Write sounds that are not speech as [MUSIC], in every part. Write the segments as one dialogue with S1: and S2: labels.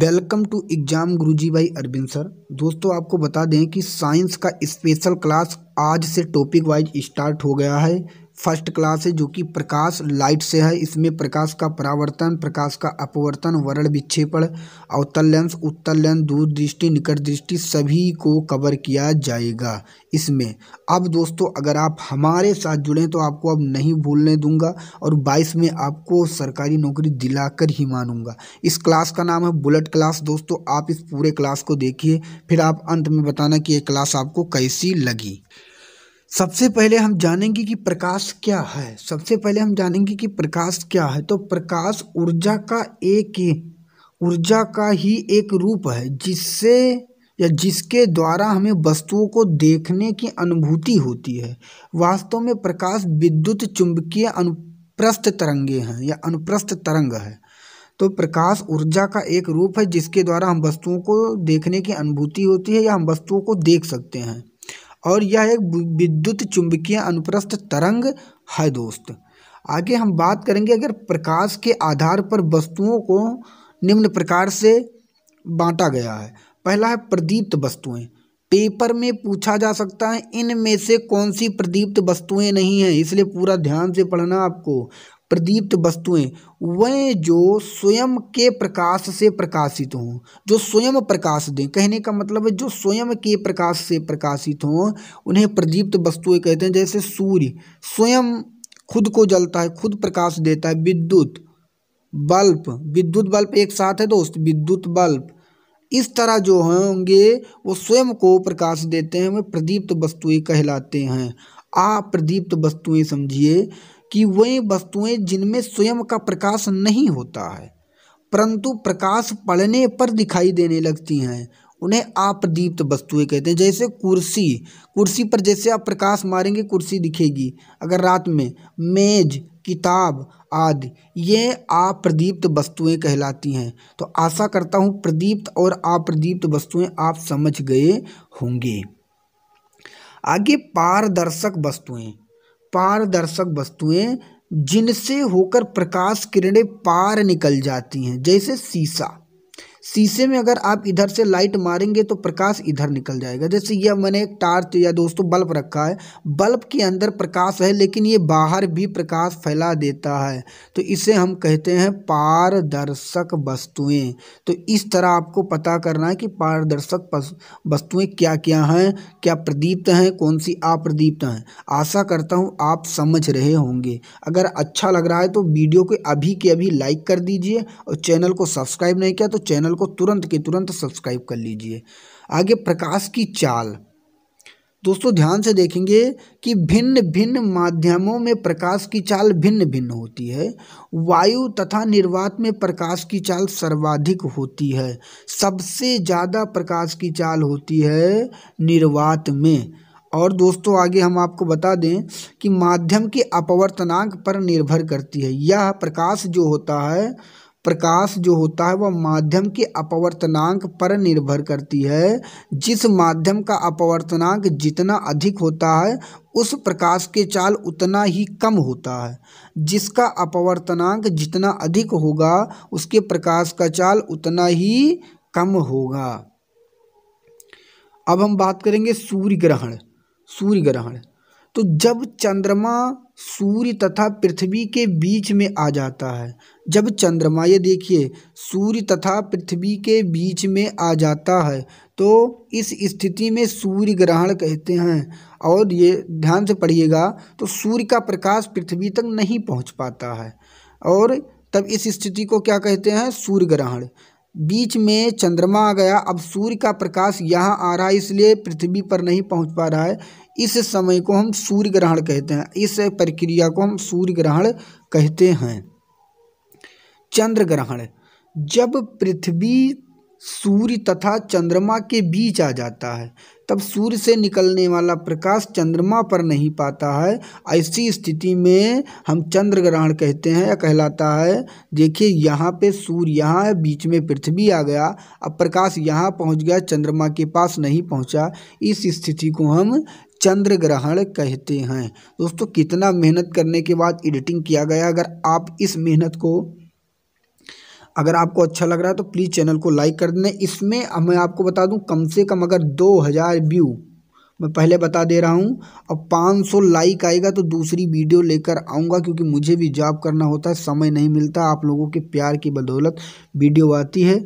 S1: welcome to exam गुरुजी भाई Arvind sir दोस्तों आपको बता दें कि साइंस का स्पेशल क्लास आज से टॉपिक वाइज स्टार्ट हो गया है फर्स्ट क्लास है जो कि प्रकाश लाइट से है इसमें प्रकाश का परावर्तन प्रकाश का अपवर्तन वर्ण विक्षेपण अवतल लेंस उत्तर लेंस दूर दृष्टि निकट दृष्टि सभी को कवर किया जाएगा इसमें अब दोस्तों अगर आप हमारे साथ जुड़ें तो आपको अब नहीं भूलने दूंगा और बाईस में आपको सरकारी नौकरी दिलाकर ही मानूंगा इस क्लास का नाम है बुलेट क्लास दोस्तों आप इस पूरे क्लास को देखिए फिर आप अंत में बताना कि ये क्लास आपको कैसी लगी सबसे पहले हम जानेंगे कि प्रकाश क्या है सबसे पहले हम जानेंगे कि प्रकाश क्या है तो प्रकाश ऊर्जा का एक ऊर्जा का ही एक रूप है जिससे या जिसके द्वारा हमें वस्तुओं को देखने की अनुभूति होती है वास्तव में प्रकाश विद्युत चुंबकीय अनुप्रस्थ तरंगे हैं या अनुप्रस्थ तरंग है तो प्रकाश ऊर्जा का एक रूप है जिसके द्वारा हम वस्तुओं को देखने की अनुभूति होती है या हम वस्तुओं को देख सकते हैं और यह एक विद्युत चुंबकीय अनुप्रस्थ तरंग है दोस्त आगे हम बात करेंगे अगर प्रकाश के आधार पर वस्तुओं को निम्न प्रकार से बांटा गया है पहला है प्रदीप्त वस्तुएं पेपर में पूछा जा सकता है इनमें से कौन सी प्रदीप्त वस्तुएं नहीं है इसलिए पूरा ध्यान से पढ़ना आपको प्रदीप्त वस्तुएं वह जो स्वयं के प्रकाश से प्रकाशित हों जो स्वयं प्रकाश दें कहने का मतलब है जो स्वयं के प्रकाश से प्रकाशित हों उन्हें प्रदीप्त वस्तुएं कहते हैं जैसे सूर्य स्वयं खुद को जलता है खुद प्रकाश देता है विद्युत बल्ब विद्युत बल्ब एक साथ है दोस्त विद्युत बल्ब इस तरह जो होंगे वो स्वयं को प्रकाश देते हैं वे प्रदीप्त वस्तुएं कहलाते हैं आ प्रदीप्त वस्तुएं समझिए कि वे वस्तुएं जिनमें स्वयं का प्रकाश नहीं होता है परंतु प्रकाश पड़ने पर दिखाई देने लगती हैं उन्हें आपदीप्त वस्तुएं कहते हैं जैसे कुर्सी कुर्सी पर जैसे आप प्रकाश मारेंगे कुर्सी दिखेगी अगर रात में मेज किताब आदि ये आप्रदीप्त वस्तुएं कहलाती हैं तो आशा करता हूँ प्रदीप्त और आप्रदीप्त वस्तुएं आप समझ गए होंगे आगे पारदर्शक वस्तुएं पारदर्शक वस्तुएं जिनसे होकर प्रकाश किरणें पार निकल जाती हैं जैसे शीशा शीशे में अगर आप इधर से लाइट मारेंगे तो प्रकाश इधर निकल जाएगा जैसे यह मैंने एक टार्च या दोस्तों बल्ब रखा है बल्ब के अंदर प्रकाश है लेकिन ये बाहर भी प्रकाश फैला देता है तो इसे हम कहते हैं पारदर्शक वस्तुएं तो इस तरह आपको पता करना है कि पारदर्शक वस्तुएं क्या क्या हैं क्या प्रदीप्त हैं कौन सी अप्रदीप्त हैं आशा करता हूँ आप समझ रहे होंगे अगर अच्छा लग रहा है तो वीडियो को अभी के अभी लाइक कर दीजिए और चैनल को सब्सक्राइब नहीं किया तो चैनल को तुरंत के तुरंत सब्सक्राइब कर लीजिए आगे प्रकाश की चाल दोस्तों ध्यान से देखेंगे कि भिन्न भिन्न माध्यमों में प्रकाश की चाल भिन्न भिन्न होती है वायु तथा निर्वात में प्रकाश की चाल सर्वाधिक होती है सबसे ज़्यादा प्रकाश की चाल होती है निर्वात में और दोस्तों आगे हम आपको बता दें कि माध्यम के अपवर्तनांक पर निर्भर करती है यह प्रकाश जो होता है प्रकाश जो होता है वह माध्यम के अपवर्तनांक पर निर्भर करती है जिस माध्यम का अपवर्तनांक जितना अधिक होता है उस प्रकाश के चाल उतना ही कम होता है जिसका अपवर्तनांक जितना अधिक होगा उसके प्रकाश का चाल उतना ही कम होगा अब हम बात करेंगे सूर्य ग्रहण सूर्य ग्रहण तो जब चंद्रमा सूर्य तथा पृथ्वी के बीच में आ जाता है जब चंद्रमा ये देखिए सूर्य तथा पृथ्वी के बीच में आ जाता है तो इस स्थिति में सूर्य ग्रहण कहते हैं और ये ध्यान से पढ़िएगा तो सूर्य का प्रकाश पृथ्वी तक नहीं पहुंच पाता है और तब इस स्थिति को क्या कहते हैं सूर्य ग्रहण बीच में चंद्रमा आ गया अब सूर्य का प्रकाश यहाँ आ रहा है इसलिए पृथ्वी पर नहीं पहुँच पा रहा है इस समय को हम सूर्य ग्रहण कहते हैं इस प्रक्रिया को हम सूर्य ग्रहण कहते हैं चंद्र ग्रहण जब पृथ्वी सूर्य तथा चंद्रमा के बीच आ जाता है तब सूर्य से निकलने वाला प्रकाश चंद्रमा पर नहीं पाता है ऐसी स्थिति में हम चंद्र ग्रहण कहते हैं या कहलाता है देखिए यहाँ पे सूर्य यहाँ है बीच में पृथ्वी आ गया अब प्रकाश यहाँ पहुँच गया चंद्रमा के पास नहीं पहुँचा इस स्थिति को हम चंद्र ग्रहण कहते हैं दोस्तों कितना मेहनत करने के बाद एडिटिंग किया गया अगर आप इस मेहनत को अगर आपको अच्छा लग रहा है तो प्लीज़ चैनल को लाइक कर देना इसमें मैं आपको बता दूं कम से कम अगर दो हज़ार व्यू मैं पहले बता दे रहा हूँ अब 500 लाइक आएगा तो दूसरी वीडियो लेकर आऊँगा क्योंकि मुझे भी जॉब करना होता है समय नहीं मिलता आप लोगों के प्यार की बदौलत वीडियो आती है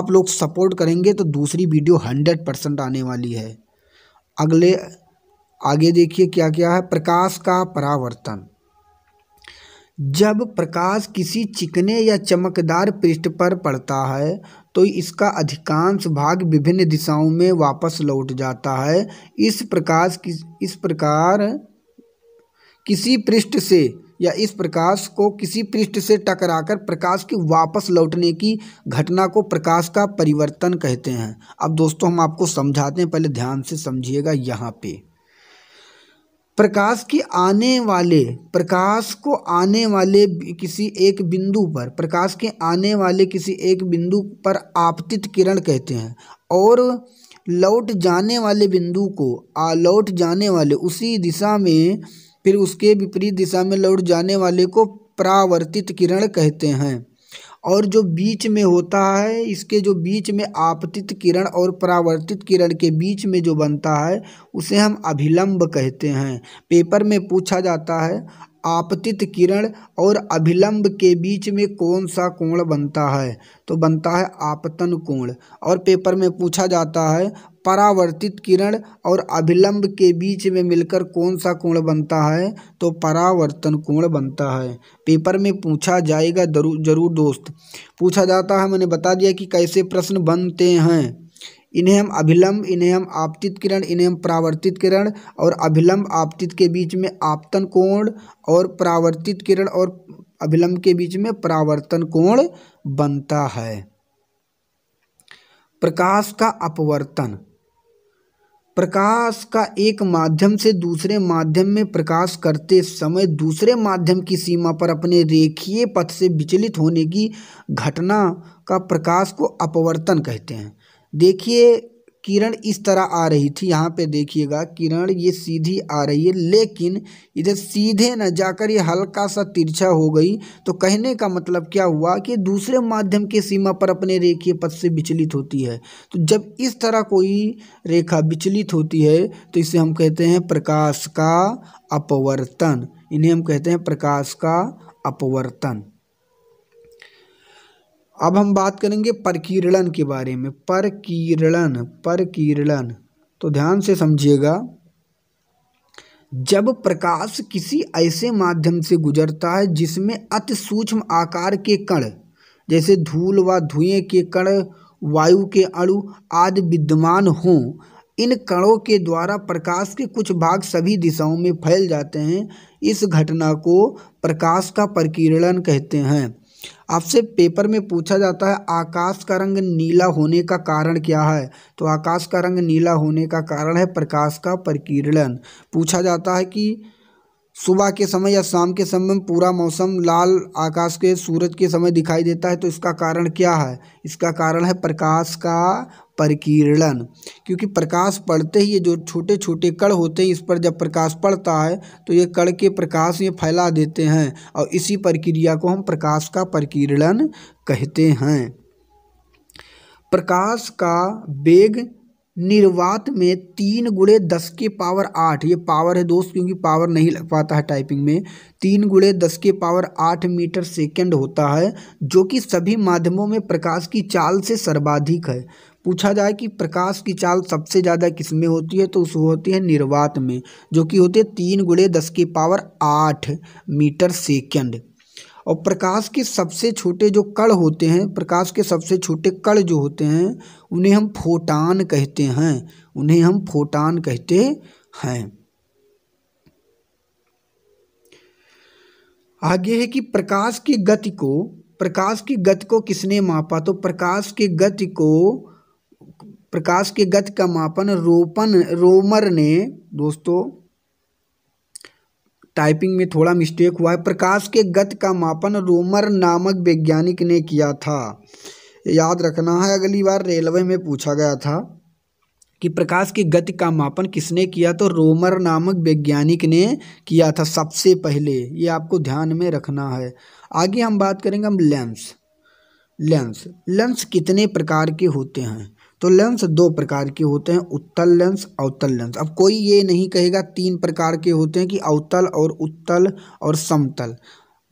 S1: आप लोग सपोर्ट करेंगे तो दूसरी वीडियो हंड्रेड परसेंट आने वाली है अगले आगे देखिए क्या क्या है प्रकाश का परावर्तन जब प्रकाश किसी चिकने या चमकदार पृष्ठ पर पड़ता है तो इसका अधिकांश भाग विभिन्न दिशाओं में वापस लौट जाता है इस प्रकाश किस इस प्रकार किसी पृष्ठ से या इस प्रकाश को किसी पृष्ठ से टकराकर प्रकाश की वापस लौटने की घटना को प्रकाश का परिवर्तन कहते हैं अब दोस्तों हम आपको समझाते हैं पहले ध्यान से समझिएगा यहाँ पे प्रकाश की आने वाले प्रकाश को आने वाले किसी एक बिंदु पर प्रकाश के आने वाले किसी एक बिंदु पर आपतित किरण कहते हैं और लौट जाने वाले बिंदु को आ लौट जाने वाले उसी दिशा में फिर उसके विपरीत दिशा में लौट जाने वाले को परावर्तित किरण कहते हैं और जो बीच में होता है इसके जो बीच में आपतित किरण और परावर्तित किरण के बीच में जो बनता है उसे हम अभिलंब कहते हैं पेपर में पूछा जाता है आपतित किरण और अभिलंब के बीच में कौन सा कोण बनता है तो बनता है आपतन कोण और पेपर में पूछा जाता है परावर्तित किरण और अभिलंब के बीच में मिलकर कौन सा कोण बनता है तो परावर्तन कोण बनता है पेपर में पूछा जाएगा जरूर दोस्त पूछा जाता है मैंने बता दिया कि कैसे प्रश्न बनते हैं इन्हें हम अभिलंब इन्हें हम आपतित किरण इन्हें हम प्रावर्तित किरण और अभिलंब आपतित के बीच में आपतन कोण और परावर्तित किरण और अभिलंब के बीच में प्रावर्तन कोण बनता है प्रकाश का अपवर्तन प्रकाश का एक माध्यम से दूसरे माध्यम में प्रकाश करते समय दूसरे माध्यम की सीमा पर अपने रेखीय पथ से विचलित होने की घटना का प्रकाश को अपवर्तन कहते हैं देखिए किरण इस तरह आ रही थी यहाँ पे देखिएगा किरण ये सीधी आ रही है लेकिन इधर सीधे न जाकर ये हल्का सा तिरछा हो गई तो कहने का मतलब क्या हुआ कि दूसरे माध्यम के सीमा पर अपने रेखीय पथ से विचलित होती है तो जब इस तरह कोई रेखा विचलित होती है तो इसे हम कहते हैं प्रकाश का अपवर्तन इन्हें हम कहते हैं प्रकाश का अपवर्तन अब हम बात करेंगे परकीर्णन के बारे में परकीर्णन परकीर्णन तो ध्यान से समझिएगा जब प्रकाश किसी ऐसे माध्यम से गुजरता है जिसमें अति सूक्ष्म आकार के कण जैसे धूल व धुएं के कण वायु के अणु आदि विद्यमान हों इन कणों के द्वारा प्रकाश के कुछ भाग सभी दिशाओं में फैल जाते हैं इस घटना को प्रकाश का प्रकीर्णन कहते हैं आपसे पेपर में पूछा जाता है आकाश का रंग नीला होने का कारण क्या है तो आकाश का रंग नीला होने का कारण है प्रकाश का प्रकीर्णन पूछा जाता है कि सुबह के समय या शाम के समय में पूरा मौसम लाल आकाश के सूरज के समय दिखाई देता है तो इसका कारण क्या है इसका कारण है प्रकाश का प्रकीर्णन क्योंकि प्रकाश पड़ते ही ये जो छोटे छोटे कण होते हैं इस पर जब प्रकाश पड़ता है तो ये कण के प्रकाश ये फैला देते हैं और इसी प्रक्रिया को हम प्रकाश का प्रकीर्णन कहते हैं प्रकाश का वेग निर्वात में तीन गुड़े दस के पावर आठ ये पावर है दोस्त क्योंकि पावर नहीं लग पाता है टाइपिंग में तीन गुड़े दस के पावर आठ मीटर सेकंड होता है जो कि सभी माध्यमों में प्रकाश की चाल से सर्वाधिक है पूछा जाए कि प्रकाश की चाल सबसे ज़्यादा किस में होती है तो उस होती है निर्वात में जो कि होती है तीन गुड़े दस के पावर आठ मीटर सेकेंड और प्रकाश के सबसे छोटे जो कण होते हैं प्रकाश के सबसे छोटे कण जो होते हैं उन्हें हम फोटान कहते हैं उन्हें हम फोटान कहते हैं आगे है कि प्रकाश की गति को प्रकाश की गति को किसने मापा तो प्रकाश की गति को प्रकाश के गति का मापन रोपन रोमर ने दोस्तों टाइपिंग में थोड़ा मिस्टेक हुआ है प्रकाश के गत का मापन रोमर नामक वैज्ञानिक ने किया था याद रखना है अगली बार रेलवे में पूछा गया था कि प्रकाश की गति का मापन किसने किया तो रोमर नामक वैज्ञानिक ने किया था सबसे पहले ये आपको ध्यान में रखना है आगे हम बात करेंगे हम लेंस लेंस लेंस कितने प्रकार के होते हैं तो लेंस दो प्रकार के होते हैं उत्तल लेंस अवतल लेंस अब कोई ये नहीं कहेगा तीन प्रकार के होते हैं कि अवतल और उत्तल और समतल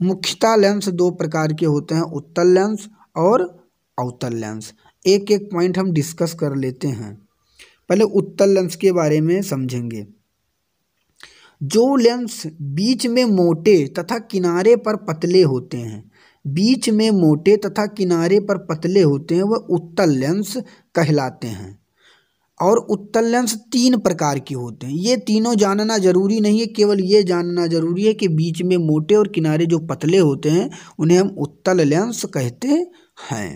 S1: मुख्यतः लेंस दो प्रकार के होते हैं उत्तल लेंस और अवतल लेंस एक एक पॉइंट हम डिस्कस कर लेते हैं पहले उत्तल लेंस के बारे में समझेंगे जो लेंस बीच में मोटे तथा किनारे पर पतले होते हैं बीच में मोटे तथा किनारे पर पतले होते हैं वह उत्तल लेंस कहलाते हैं और उत्तल लेंस तीन प्रकार के होते हैं ये तीनों जानना जरूरी नहीं है केवल ये जानना जरूरी है कि बीच में मोटे और किनारे जो पतले होते हैं उन्हें हम उत्तल लेंस कहते हैं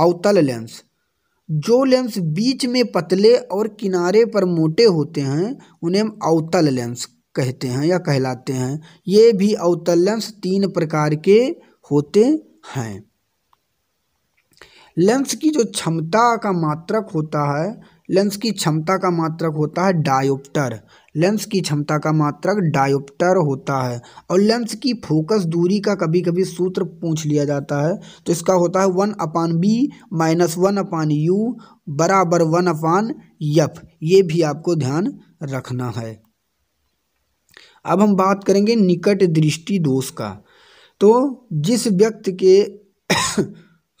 S1: अवतल लेंस जो लेंस बीच में पतले और किनारे पर मोटे होते हैं उन्हें हम अवतल लेंस कहते हैं या कहलाते हैं ये भी अवतल लेंस तीन प्रकार के होते हैं लेंस की जो क्षमता का मात्रक होता है लेंस की क्षमता का मात्रक होता है डायोप्टर लेंस की क्षमता का मात्रक डायोप्टर होता है और लेंस की फोकस दूरी का कभी कभी सूत्र पूछ लिया जाता है तो इसका होता है one upon V minus one upon U बराबर वन अपान यफ ये भी आपको ध्यान रखना है अब हम बात करेंगे निकट दृष्टि दोष का तो जिस व्यक्ति के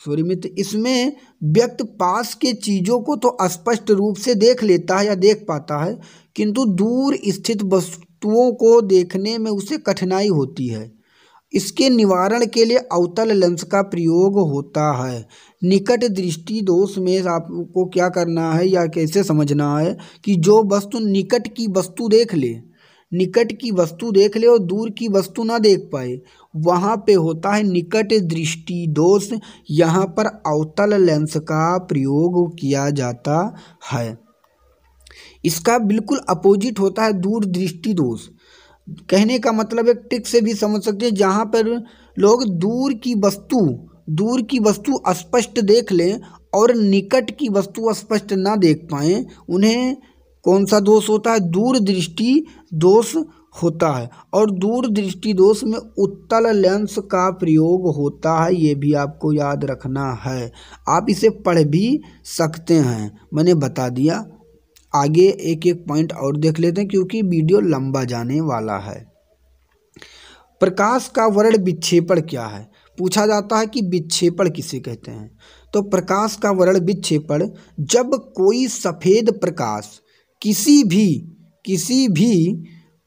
S1: सॉरी [COUGHS] मित्र इसमें व्यक्त पास के चीज़ों को तो स्पष्ट रूप से देख लेता है या देख पाता है किंतु दूर स्थित वस्तुओं को देखने में उसे कठिनाई होती है इसके निवारण के लिए अवतल लेंस का प्रयोग होता है निकट दृष्टि दोष में आपको क्या करना है या कैसे समझना है कि जो वस्तु निकट की वस्तु देख ले निकट की वस्तु देख ले और दूर की वस्तु ना देख पाए वहाँ पे होता है निकट दृष्टि दोष यहाँ पर अवतल लेंस का प्रयोग किया जाता है इसका बिल्कुल अपोजिट होता है दूर दृष्टि दोष कहने का मतलब एक टिक से भी समझ सकते हैं जहाँ पर लोग दूर की वस्तु दूर की वस्तु स्पष्ट देख लें और निकट की वस्तु स्पष्ट ना देख पाएँ उन्हें कौन सा दोष होता है दूर दृष्टि दोष होता है और दृष्टि दोष में उत्तल लेंस का प्रयोग होता है ये भी आपको याद रखना है आप इसे पढ़ भी सकते हैं मैंने बता दिया आगे एक एक पॉइंट और देख लेते हैं क्योंकि वीडियो लंबा जाने वाला है प्रकाश का वर्ण विक्षेपण क्या है पूछा जाता है कि विक्षेपण किसे कहते हैं तो प्रकाश का वर्ण विक्षेपण जब कोई सफ़ेद प्रकाश किसी भी किसी भी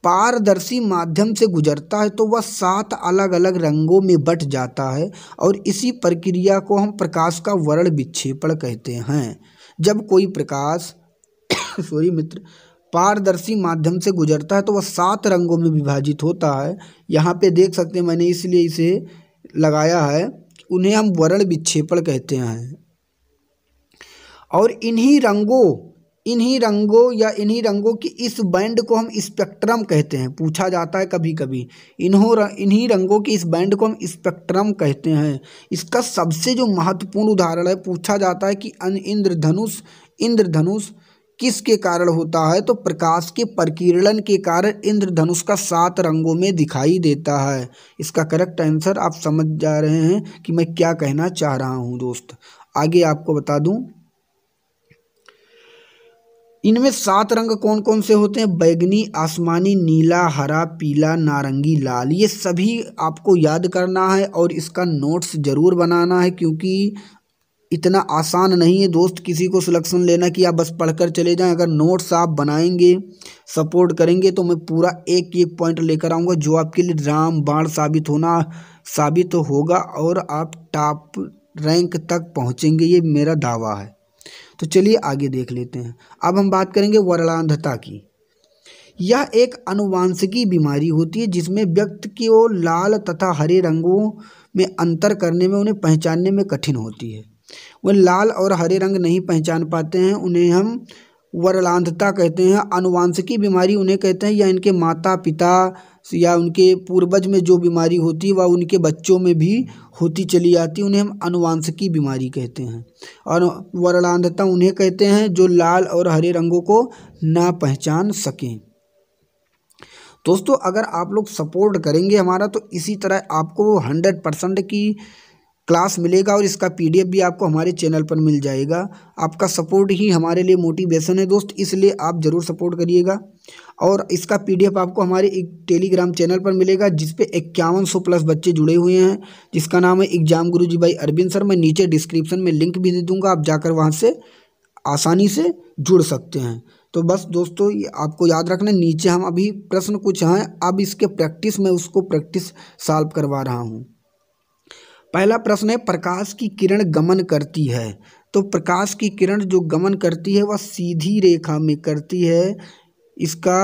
S1: पारदर्शी माध्यम से गुजरता है तो वह सात अलग अलग रंगों में बट जाता है और इसी प्रक्रिया को हम प्रकाश का वर्ण विक्षेपण कहते हैं जब कोई प्रकाश सॉरी [COUGHS] मित्र पारदर्शी माध्यम से गुजरता है तो वह सात रंगों में विभाजित होता है यहाँ पे देख सकते हैं मैंने इसलिए इसे लगाया है उन्हें हम वर्ण विक्षेपण कहते हैं और इन्हीं रंगों इन्हीं रंगों या इन्हीं रंगों की इस बैंड को हम स्पेक्ट्रम कहते हैं पूछा जाता है कभी कभी इन्हों इन्हीं रंगों की इस बैंड को हम स्पेक्ट्रम कहते हैं इसका सबसे जो महत्वपूर्ण उदाहरण है पूछा जाता है कि अन इंद्रधनुष इंद्रधनुष किसके कारण होता है तो प्रकाश के प्रकीर्णन के कारण इंद्रधनुष का सात रंगों में दिखाई देता है इसका करेक्ट आंसर आप समझ जा रहे हैं कि मैं क्या कहना चाह रहा हूँ दोस्त आगे आपको बता दूँ इनमें सात रंग कौन कौन से होते हैं बैगनी आसमानी नीला हरा पीला नारंगी लाल ये सभी आपको याद करना है और इसका नोट्स ज़रूर बनाना है क्योंकि इतना आसान नहीं है दोस्त किसी को सिलेक्शन लेना कि आप बस पढ़कर चले जाएं अगर नोट्स आप बनाएंगे सपोर्ट करेंगे तो मैं पूरा एक एक पॉइंट लेकर आऊँगा जो आपके लिए राम बाण साबित होना साबित होगा और आप टॉप रैंक तक पहुँचेंगे ये मेरा दावा है तो चलिए आगे देख लेते हैं अब हम बात करेंगे वरलांधता की यह एक अनुवांशिकी बीमारी होती है जिसमें व्यक्ति की ओर लाल तथा हरे रंगों में अंतर करने में उन्हें पहचानने में कठिन होती है वह लाल और हरे रंग नहीं पहचान पाते हैं उन्हें हम वरलांधता कहते हैं अनुवांशिकी बीमारी उन्हें कहते हैं या इनके माता पिता या उनके पूर्वज में जो बीमारी होती है वह उनके बच्चों में भी होती चली जाती उन्हें हम अनुवांशिकी बीमारी कहते हैं और वरलांधता उन्हें कहते हैं जो लाल और हरे रंगों को ना पहचान सकें दोस्तों अगर आप लोग सपोर्ट करेंगे हमारा तो इसी तरह आपको हंड्रेड परसेंट की क्लास मिलेगा और इसका पीडीएफ भी आपको हमारे चैनल पर मिल जाएगा आपका सपोर्ट ही हमारे लिए मोटिवेशन है दोस्त इसलिए आप ज़रूर सपोर्ट करिएगा और इसका पीडीएफ आपको हमारे एक टेलीग्राम चैनल पर मिलेगा जिसपे इक्यावन सौ प्लस बच्चे जुड़े हुए हैं जिसका नाम है एग्जाम गुरु जी भाई अरविंद सर मैं नीचे डिस्क्रिप्शन में लिंक भी दे दूँगा आप जाकर वहाँ से आसानी से जुड़ सकते हैं तो बस दोस्तों ये आपको याद रखना नीचे हम अभी प्रश्न कुछ हैं अब इसके प्रैक्टिस में उसको प्रैक्टिस सॉल्व करवा रहा हूँ पहला प्रश्न है प्रकाश की किरण गमन करती है तो प्रकाश की किरण जो गमन करती है वह सीधी रेखा में करती है इसका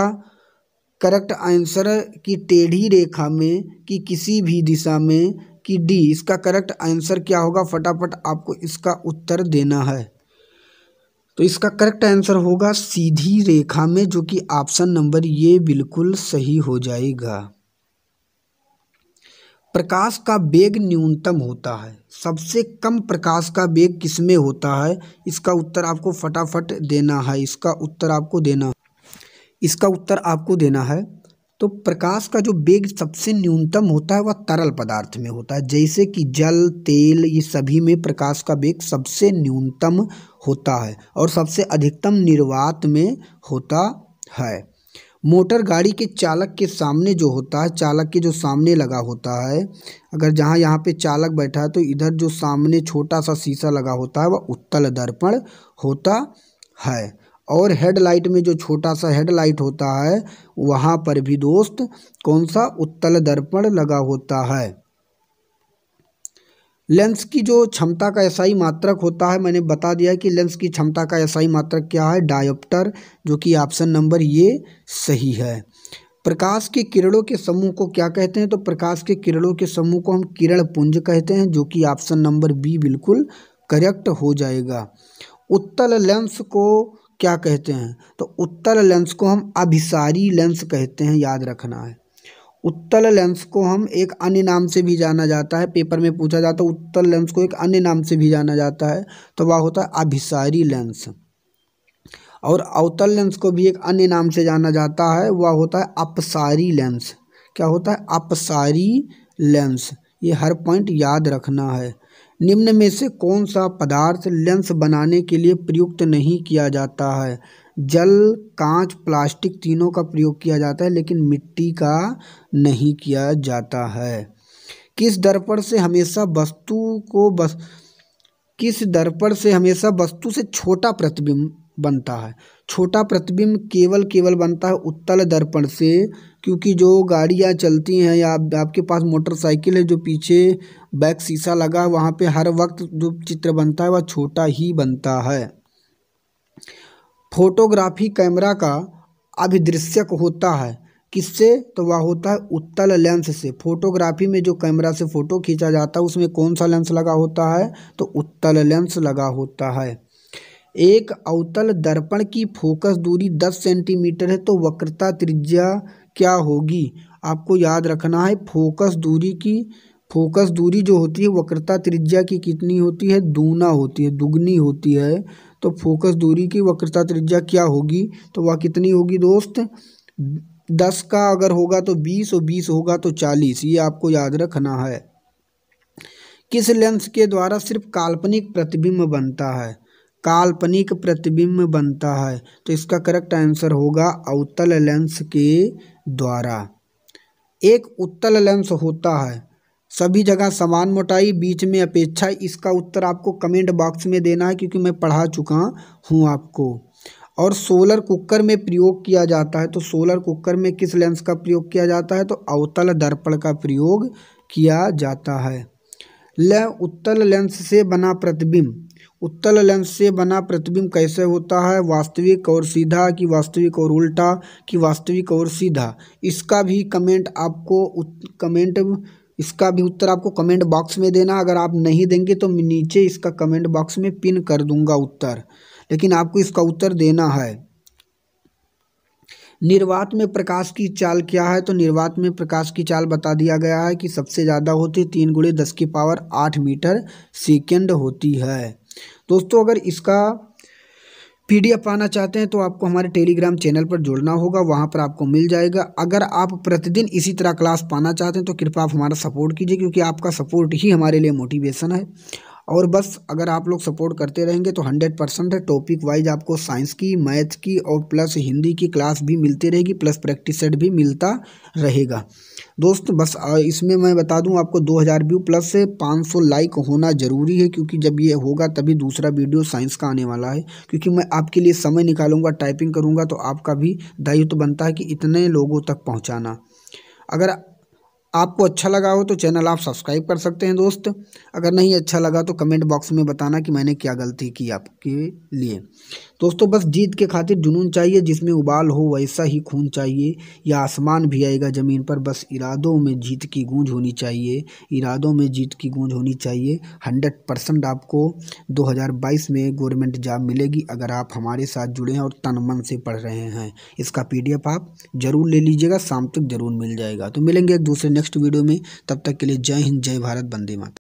S1: करेक्ट आंसर कि टेढ़ी रेखा में कि किसी भी दिशा में कि डी इसका करेक्ट आंसर क्या होगा फटाफट आपको इसका उत्तर देना है तो इसका करेक्ट आंसर होगा सीधी रेखा में जो कि ऑप्शन नंबर ये बिल्कुल सही हो जाएगा प्रकाश का वेग न्यूनतम होता है सबसे कम प्रकाश का वेग किसमें होता है इसका उत्तर आपको फटाफट देना है इसका उत्तर आपको देना इसका उत्तर आपको देना है तो प्रकाश का जो वेग सबसे न्यूनतम होता है वह तरल पदार्थ में होता है जैसे कि जल तेल ये सभी में प्रकाश का वेग सबसे न्यूनतम होता है और सबसे अधिकतम निर्वात में होता है मोटर गाड़ी के चालक के सामने जो होता है चालक के जो सामने लगा होता है अगर जहाँ यहाँ पे चालक बैठा है तो इधर जो सामने छोटा सा शीशा लगा होता है वह उत्तल दर्पण होता है और हेडलाइट में जो छोटा सा हेडलाइट होता है वहाँ पर भी दोस्त कौन सा उत्तल दर्पण लगा होता है लेंस की जो क्षमता का ऐसा ही मात्रक होता है मैंने बता दिया कि लेंस की क्षमता का ऐसा ही मात्रक क्या है डायोप्टर जो कि ऑप्शन नंबर ये सही है प्रकाश के किरणों के समूह को क्या कहते हैं तो प्रकाश के किरणों के समूह को हम किरण पुंज कहते हैं जो कि ऑप्शन नंबर बी बिल्कुल करेक्ट हो जाएगा उत्तल लेंस को क्या कहते हैं तो उत्तल लेंस को हम अभिसारी लेंस कहते हैं याद रखना है उत्तल लेंस को हम एक अन्य नाम से भी जाना जाता है पेपर में पूछा जाता है तो उत्तल लेंस को एक अन्य नाम से भी जाना जाता है तो वह होता है अभिसारी लेंस और अवतल लेंस को भी एक अन्य नाम से जाना जाता है वह होता है अपसारी लेंस क्या होता है अपसारी लेंस ये हर पॉइंट याद रखना है निम्न में से कौन सा पदार्थ लेंस बनाने के लिए प्रयुक्त नहीं किया जाता है जल कांच प्लास्टिक तीनों का प्रयोग किया जाता है लेकिन मिट्टी का नहीं किया जाता है किस दर्पण से हमेशा वस्तु को बस किस दर्पण से हमेशा वस्तु से छोटा प्रतिबिंब बनता है छोटा प्रतिबिंब केवल केवल बनता है उत्तल दर्पण से क्योंकि जो गाड़ियाँ चलती हैं या आप, आपके पास मोटरसाइकिल है जो पीछे बैक शीशा लगा वहाँ पे हर वक्त जो चित्र बनता है वह छोटा ही बनता है फोटोग्राफी कैमरा का अभिदृश्यक होता है किससे तो वह होता है उत्तल लेंस से फोटोग्राफी में जो कैमरा से फ़ोटो खींचा जाता है उसमें कौन सा लेंस लगा होता है तो उत्तल लेंस लगा होता है एक अवतल दर्पण की फोकस दूरी 10 सेंटीमीटर है तो वक्रता त्रिज्या क्या होगी आपको याद रखना है फोकस दूरी की फोकस दूरी जो होती है वक्रता त्रिज्या की कितनी होती है दूना होती है दुगनी होती है तो फोकस दूरी की वक्रता त्रिज्या क्या होगी तो वह कितनी होगी दोस्त दस का अगर होगा तो बीस और बीस होगा तो चालीस ये आपको याद रखना है किस लेंस के द्वारा सिर्फ काल्पनिक प्रतिबिंब बनता है काल्पनिक प्रतिबिंब बनता है तो इसका करेक्ट आंसर होगा अवतल लेंस के द्वारा एक उत्तल लेंस होता है सभी जगह समान मोटाई बीच में अपेक्षा इसका उत्तर आपको कमेंट बॉक्स में देना है क्योंकि मैं पढ़ा चुका हूँ आपको और सोलर कुकर में प्रयोग किया जाता है तो सोलर कुकर में किस लेंस का प्रयोग किया जाता है तो अवतल दर्पण का प्रयोग किया जाता है ले उत्तल लेंस से बना प्रतिबिंब उत्तल लेंस से बना प्रतिबिंब कैसे होता है वास्तविक और सीधा कि वास्तविक और उल्टा कि वास्तविक और सीधा इसका भी कमेंट आपको कमेंट इसका भी उत्तर आपको कमेंट बॉक्स में देना अगर आप नहीं देंगे तो नीचे इसका कमेंट बॉक्स में पिन कर दूंगा उत्तर लेकिन आपको इसका उत्तर देना है निर्वात में प्रकाश की चाल क्या है तो निर्वात में प्रकाश की चाल बता दिया गया है कि सबसे ज़्यादा होती तीन गुड़े दस की पावर आठ मीटर सेकेंड होती है दोस्तों अगर इसका पीडीएफ पाना चाहते हैं तो आपको हमारे टेलीग्राम चैनल पर जुड़ना होगा वहाँ पर आपको मिल जाएगा अगर आप प्रतिदिन इसी तरह क्लास पाना चाहते हैं तो कृपया आप हमारा सपोर्ट कीजिए क्योंकि आपका सपोर्ट ही हमारे लिए मोटिवेशन है और बस अगर आप लोग सपोर्ट करते रहेंगे तो हंड्रेड परसेंट है टॉपिक वाइज आपको साइंस की मैथ की और प्लस हिंदी की क्लास भी मिलती रहेगी प्लस प्रैक्टिस सेट भी मिलता रहेगा दोस्त बस इसमें मैं बता दूं आपको 2000 व्यू प्लस से 500 लाइक होना ज़रूरी है क्योंकि जब ये होगा तभी दूसरा वीडियो साइंस का आने वाला है क्योंकि मैं आपके लिए समय निकालूंगा टाइपिंग करूँगा तो आपका भी दायित्व बनता है कि इतने लोगों तक पहुँचाना अगर आपको अच्छा लगा हो तो चैनल आप सब्सक्राइब कर सकते हैं दोस्त अगर नहीं अच्छा लगा तो कमेंट बॉक्स में बताना कि मैंने क्या गलती की आपके लिए दोस्तों बस जीत के खातिर जुनून चाहिए जिसमें उबाल हो वैसा ही खून चाहिए या आसमान भी आएगा ज़मीन पर बस इरादों में जीत की गूंज होनी चाहिए इरादों में जीत की गूंज होनी चाहिए हंड्रेड परसेंट आपको बाईस में गवर्नमेंट जॉब मिलेगी अगर आप हमारे साथ जुड़े हैं और तन मन से पढ़ रहे हैं इसका एफ आप ज़रूर ले लीजिएगा शाम तक ज़रूर मिल जाएगा तो मिलेंगे एक दूसरे नेक्स्ट वीडियो में तब तक के लिए जय हिंद जय भारत वंदे मातरम